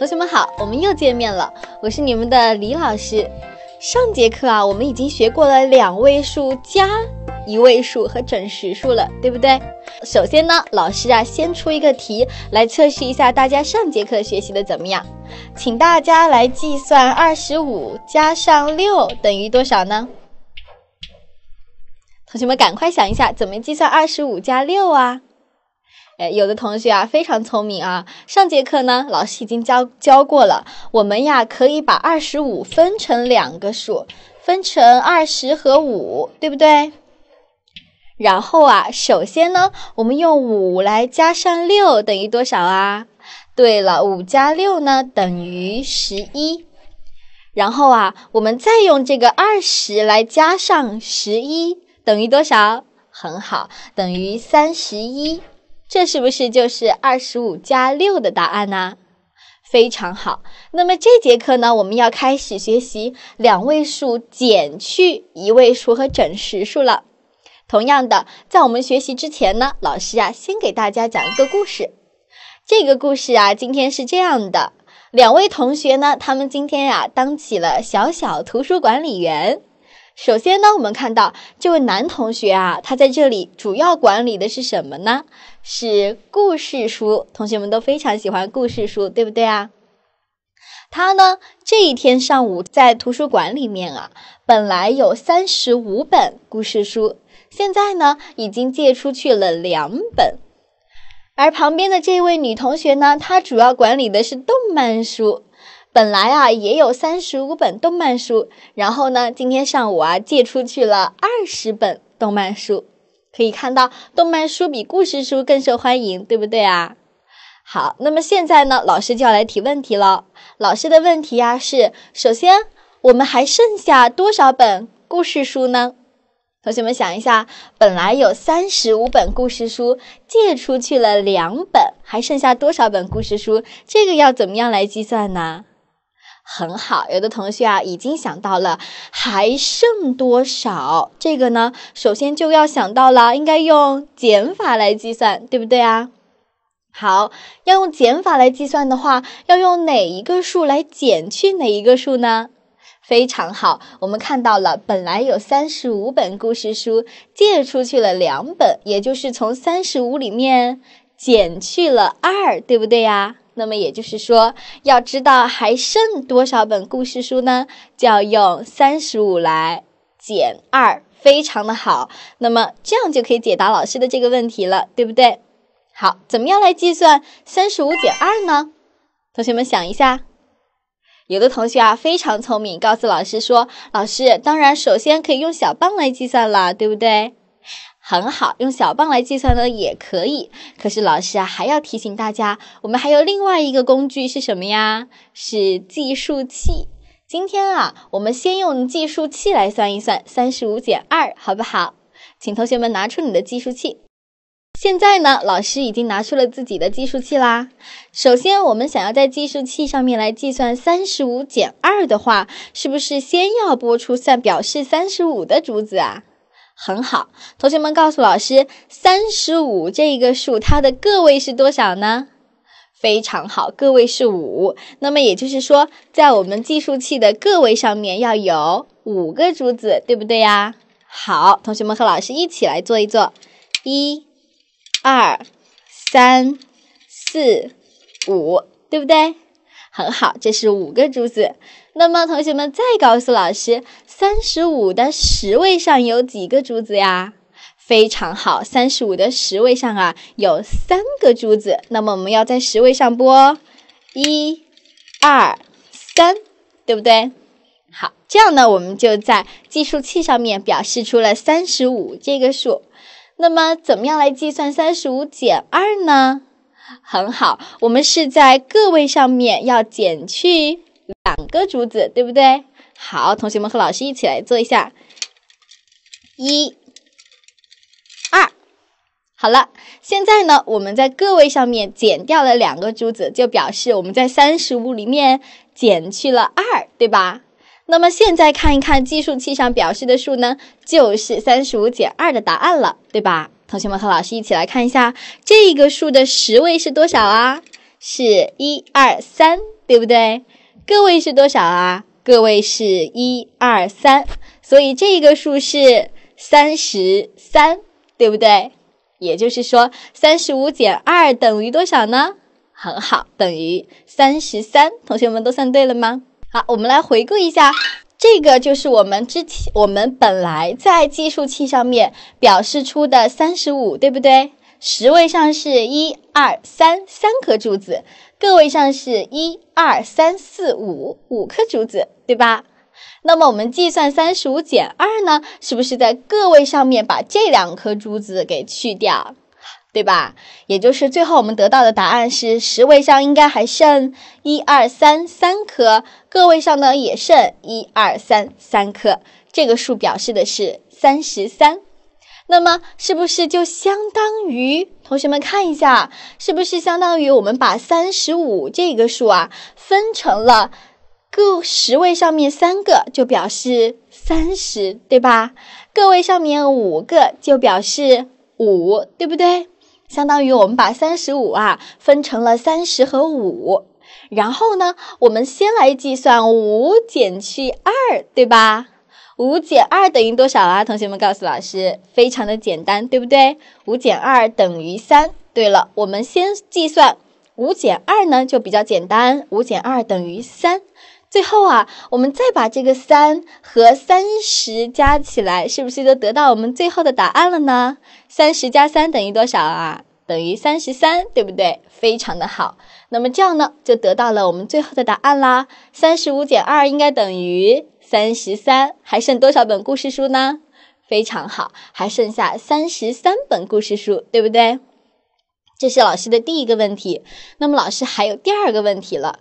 同学们好，我们又见面了，我是你们的李老师。上节课啊，我们已经学过了两位数加一位数和整十数了，对不对？首先呢，老师啊，先出一个题来测试一下大家上节课学习的怎么样，请大家来计算二十五加上六等于多少呢？同学们，赶快想一下怎么计算二十五加六啊。哎，有的同学啊非常聪明啊！上节课呢，老师已经教教过了。我们呀可以把二十五分成两个数，分成二十和五，对不对？然后啊，首先呢，我们用五来加上六等于多少啊？对了，五加六呢等于十一。然后啊，我们再用这个二十来加上十一等于多少？很好，等于三十一。这是不是就是二十五加六的答案呢？非常好。那么这节课呢，我们要开始学习两位数减去一位数和整十数了。同样的，在我们学习之前呢，老师啊，先给大家讲一个故事。这个故事啊，今天是这样的：两位同学呢，他们今天呀，当起了小小图书管理员。首先呢，我们看到这位男同学啊，他在这里主要管理的是什么呢？是故事书。同学们都非常喜欢故事书，对不对啊？他呢，这一天上午在图书馆里面啊，本来有三十五本故事书，现在呢已经借出去了两本。而旁边的这位女同学呢，她主要管理的是动漫书。本来啊也有三十五本动漫书，然后呢，今天上午啊借出去了二十本动漫书，可以看到动漫书比故事书更受欢迎，对不对啊？好，那么现在呢，老师就要来提问题了。老师的问题啊是：首先，我们还剩下多少本故事书呢？同学们想一下，本来有三十五本故事书，借出去了两本，还剩下多少本故事书？这个要怎么样来计算呢？很好，有的同学啊已经想到了，还剩多少？这个呢，首先就要想到了，应该用减法来计算，对不对啊？好，要用减法来计算的话，要用哪一个数来减去哪一个数呢？非常好，我们看到了，本来有三十五本故事书，借出去了两本，也就是从三十五里面减去了二，对不对呀？那么也就是说，要知道还剩多少本故事书呢，就要用三十五来减二，非常的好。那么这样就可以解答老师的这个问题了，对不对？好，怎么样来计算三十五减二呢？同学们想一下，有的同学啊非常聪明，告诉老师说，老师当然首先可以用小棒来计算了，对不对？很好，用小棒来计算呢也可以。可是老师啊，还要提醒大家，我们还有另外一个工具是什么呀？是计数器。今天啊，我们先用计数器来算一算三十五减二，好不好？请同学们拿出你的计数器。现在呢，老师已经拿出了自己的计数器啦。首先，我们想要在计数器上面来计算三十五减二的话，是不是先要拨出算表示三十五的竹子啊？很好，同学们告诉老师，三十五这一个数，它的个位是多少呢？非常好，个位是五。那么也就是说，在我们计数器的个位上面要有五个珠子，对不对呀？好，同学们和老师一起来做一做，一、二、三、四、五，对不对？很好，这是五个珠子。那么，同学们再告诉老师，三十五的十位上有几个珠子呀？非常好，三十五的十位上啊有三个珠子。那么我们要在十位上拨一、二、三，对不对？好，这样呢，我们就在计数器上面表示出了三十五这个数。那么，怎么样来计算三十五减二呢？很好，我们是在个位上面要减去。两个珠子，对不对？好，同学们和老师一起来做一下，一、二，好了。现在呢，我们在个位上面减掉了两个珠子，就表示我们在三十五里面减去了二，对吧？那么现在看一看计数器上表示的数呢，就是三十五减二的答案了，对吧？同学们和老师一起来看一下，这个数的十位是多少啊？是一二三，对不对？个位是多少啊？个位是一二三，所以这个数是三十三，对不对？也就是说，三十五减二等于多少呢？很好，等于三十三。同学们都算对了吗？好，我们来回顾一下，这个就是我们之前我们本来在计数器上面表示出的三十五，对不对？十位上是一二三，三颗柱子。个位上是一、二、三、四、五，五颗珠子，对吧？那么我们计算三十五减二呢？是不是在个位上面把这两颗珠子给去掉，对吧？也就是最后我们得到的答案是十位上应该还剩一、二、三三颗，个位上呢也剩一、二、三三颗，这个数表示的是三十三。那么是不是就相当于同学们看一下，是不是相当于我们把三十五这个数啊分成了个十位上面三个就表示三十对吧？个位上面五个就表示五对不对？相当于我们把三十五啊分成了三十和五，然后呢，我们先来计算五减去二，对吧？五减二等于多少啊？同学们告诉老师，非常的简单，对不对？五减二等于三。对了，我们先计算五减二呢，就比较简单，五减二等于三。最后啊，我们再把这个三和三十加起来，是不是就得到我们最后的答案了呢？三十加三等于多少啊？等于三十三，对不对？非常的好。那么这样呢，就得到了我们最后的答案啦。三十五减二应该等于。三十三，还剩多少本故事书呢？非常好，还剩下三十三本故事书，对不对？这是老师的第一个问题。那么老师还有第二个问题了。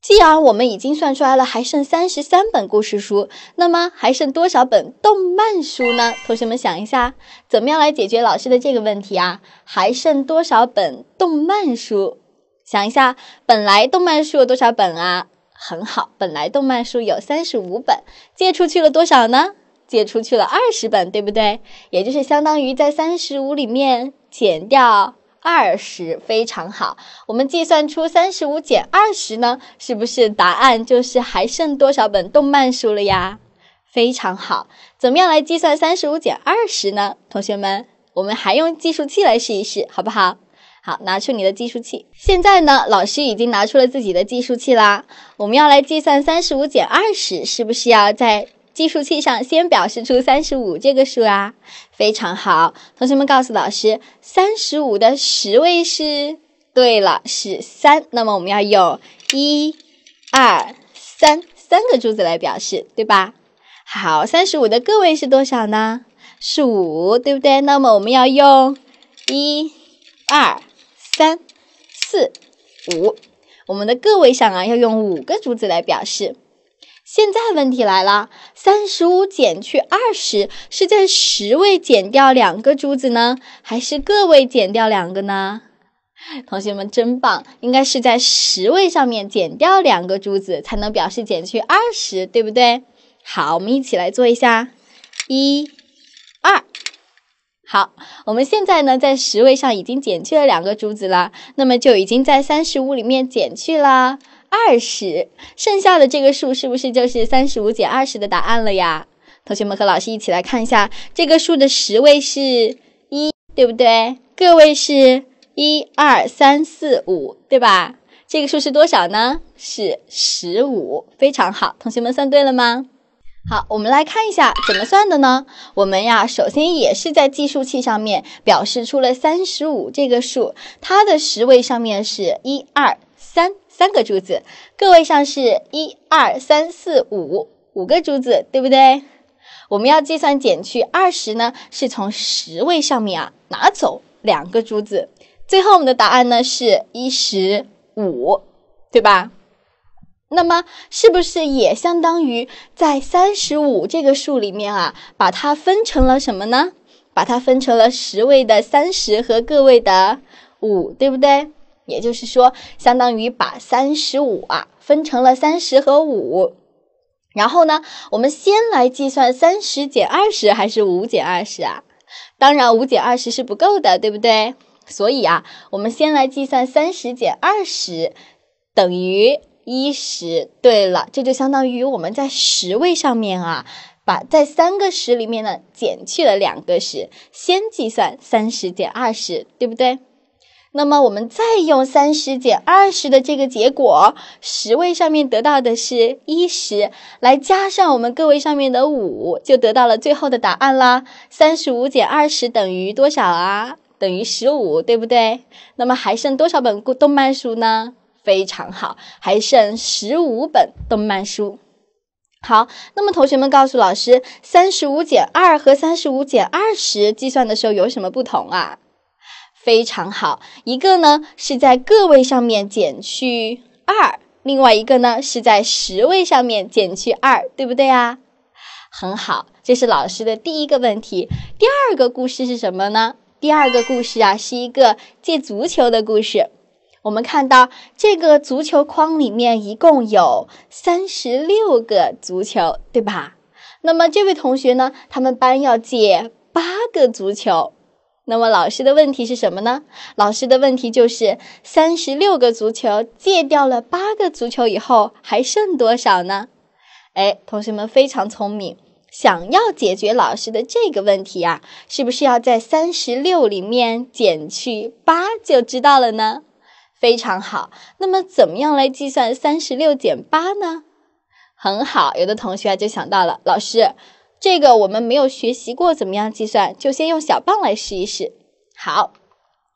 既然我们已经算出来了，还剩三十三本故事书，那么还剩多少本动漫书呢？同学们想一下，怎么样来解决老师的这个问题啊？还剩多少本动漫书？想一下，本来动漫书有多少本啊？很好，本来动漫书有三十五本，借出去了多少呢？借出去了二十本，对不对？也就是相当于在三十五里面减掉二十，非常好。我们计算出三十五减二十呢，是不是答案就是还剩多少本动漫书了呀？非常好，怎么样来计算三十五减二十呢？同学们，我们还用计数器来试一试，好不好？好，拿出你的计数器。现在呢，老师已经拿出了自己的计数器啦。我们要来计算三十五减二十，是不是要在计数器上先表示出三十五这个数啊？非常好，同学们告诉老师，三十五的十位是，对了，是三。那么我们要用一、二、三三个珠子来表示，对吧？好，三十五的个位是多少呢？是五，对不对？那么我们要用一、二。三、四、五，我们的个位上啊，要用五个珠子来表示。现在问题来了，三十五减去二十，是在十位减掉两个珠子呢，还是个位减掉两个呢？同学们真棒，应该是在十位上面减掉两个珠子，才能表示减去二十，对不对？好，我们一起来做一下，一。好，我们现在呢在十位上已经减去了两个珠子了，那么就已经在三十五里面减去了二十，剩下的这个数是不是就是三十五减二十的答案了呀？同学们和老师一起来看一下，这个数的十位是一，对不对？个位是一二三四五，对吧？这个数是多少呢？是十五，非常好，同学们算对了吗？好，我们来看一下怎么算的呢？我们呀，首先也是在计数器上面表示出了三十五这个数，它的十位上面是一二三三个珠子，个位上是一二三四五五个珠子，对不对？我们要计算减去二十呢，是从十位上面啊拿走两个珠子，最后我们的答案呢是十五，对吧？那么是不是也相当于在三十五这个数里面啊，把它分成了什么呢？把它分成了十位的三十和个位的五，对不对？也就是说，相当于把三十五啊分成了三十和五。然后呢，我们先来计算三十减二十还是五减二十啊？当然，五减二十是不够的，对不对？所以啊，我们先来计算三十减二十等于。一十，对了，这就相当于我们在十位上面啊，把在三个十里面呢减去了两个十，先计算三十减二十，对不对？那么我们再用三十减二十的这个结果，十位上面得到的是一十，来加上我们个位上面的五，就得到了最后的答案啦。三十五减二十等于多少啊？等于十五，对不对？那么还剩多少本故动漫书呢？非常好，还剩十五本动漫书。好，那么同学们告诉老师，三十五减二和三十五减二十计算的时候有什么不同啊？非常好，一个呢是在个位上面减去二，另外一个呢是在十位上面减去二，对不对啊？很好，这是老师的第一个问题。第二个故事是什么呢？第二个故事啊是一个借足球的故事。我们看到这个足球筐里面一共有三十六个足球，对吧？那么这位同学呢，他们班要借八个足球。那么老师的问题是什么呢？老师的问题就是三十六个足球借掉了八个足球以后还剩多少呢？哎，同学们非常聪明，想要解决老师的这个问题啊，是不是要在三十六里面减去八就知道了呢？非常好，那么怎么样来计算三十六减八呢？很好，有的同学就想到了，老师，这个我们没有学习过，怎么样计算？就先用小棒来试一试。好，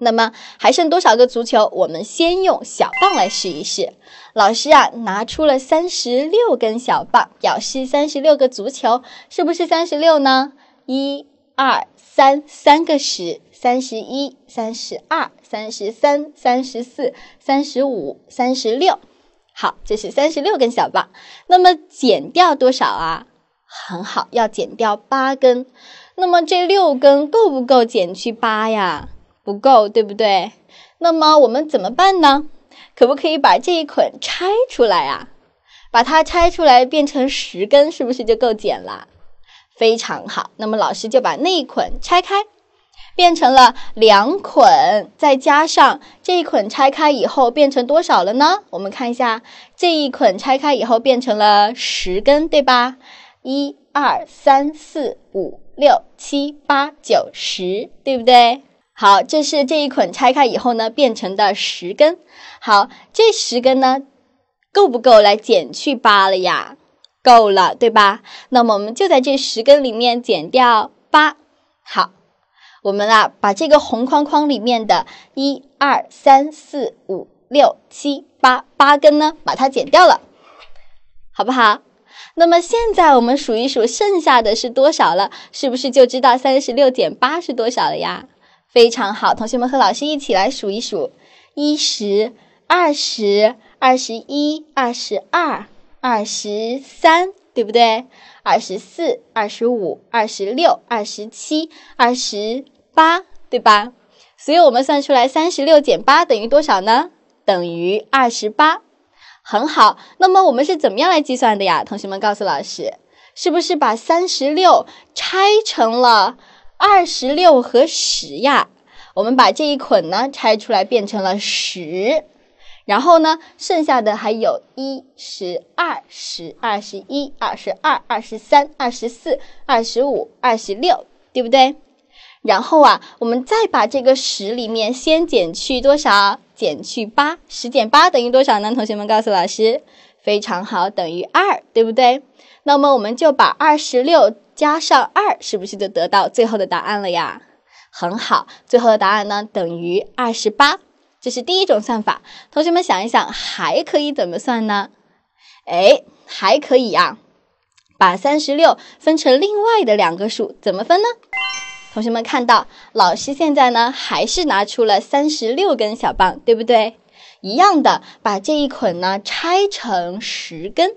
那么还剩多少个足球？我们先用小棒来试一试。老师啊，拿出了三十六根小棒，表示三十六个足球，是不是三十六呢？一、二、三，三个十。三十一、三十二、三十三、三十四、三十五、三十六，好，这是三十六根小棒。那么减掉多少啊？很好，要减掉八根。那么这六根够不够减去八呀？不够，对不对？那么我们怎么办呢？可不可以把这一捆拆出来啊？把它拆出来变成十根，是不是就够减了？非常好。那么老师就把那一捆拆开。变成了两捆，再加上这一捆拆开以后变成多少了呢？我们看一下，这一捆拆开以后变成了十根，对吧？一、二、三、四、五、六、七、八、九、十，对不对？好，这是这一捆拆开以后呢，变成的十根。好，这十根呢，够不够来减去八了呀？够了，对吧？那么我们就在这十根里面减掉八，好。我们啊把这个红框框里面的一二三四五六七八八根呢，把它剪掉了，好不好？那么现在我们数一数，剩下的是多少了？是不是就知道三十六减八是多少了呀？非常好，同学们和老师一起来数一数：一十、二十、二十一、二十二、二十三，对不对？二十四、二十五、二十六、二十七、二十。八对吧？所以我们算出来三十六减八等于多少呢？等于二十八，很好。那么我们是怎么样来计算的呀？同学们告诉老师，是不是把三十六拆成了二十六和十呀？我们把这一捆呢拆出来变成了十，然后呢剩下的还有一十、二十、二十一、二十二、二十三、二十四、二十五、二十六，对不对？然后啊，我们再把这个十里面先减去多少？减去八，十减八等于多少呢？同学们告诉老师，非常好，等于二，对不对？那么我们就把二十六加上二，是不是就得到最后的答案了呀？很好，最后的答案呢等于二十八，这是第一种算法。同学们想一想，还可以怎么算呢？哎，还可以呀，把三十六分成另外的两个数，怎么分呢？同学们看到，老师现在呢还是拿出了三十六根小棒，对不对？一样的，把这一捆呢拆成十根，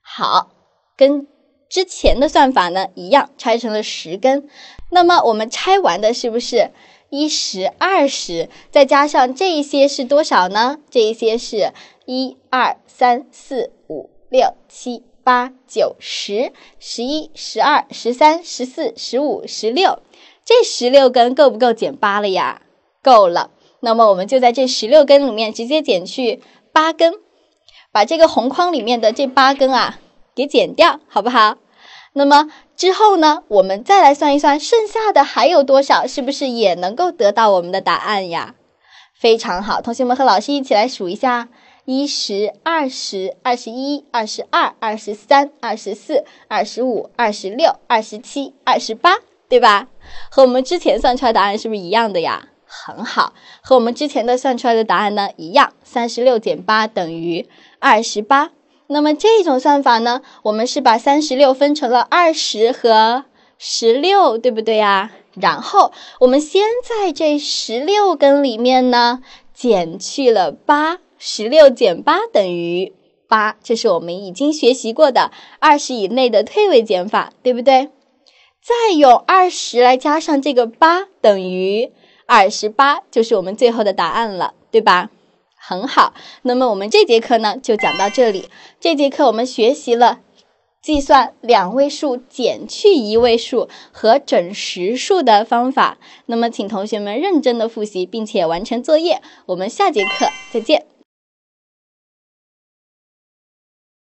好，跟之前的算法呢一样，拆成了十根。那么我们拆完的是不是一十、二十，再加上这一些是多少呢？这一些是一二三四五六七八九十十一十二十三十四十五十六。这十六根够不够减八了呀？够了，那么我们就在这十六根里面直接减去八根，把这个红框里面的这八根啊给减掉，好不好？那么之后呢，我们再来算一算剩下的还有多少，是不是也能够得到我们的答案呀？非常好，同学们和老师一起来数一下：一十、二十、二十一、二十二、二十三、二十四、二十五、二十六、二十七、二十八。对吧？和我们之前算出来答案是不是一样的呀？很好，和我们之前的算出来的答案呢一样，三十六减八等于二十八。那么这种算法呢，我们是把三十六分成了二十和十六，对不对呀？然后我们先在这十六根里面呢减去了八，十六减八等于八，这是我们已经学习过的二十以内的退位减法，对不对？再用二十来加上这个八，等于二十八，就是我们最后的答案了，对吧？很好，那么我们这节课呢就讲到这里。这节课我们学习了计算两位数减去一位数和整十数的方法。那么请同学们认真的复习，并且完成作业。我们下节课再见。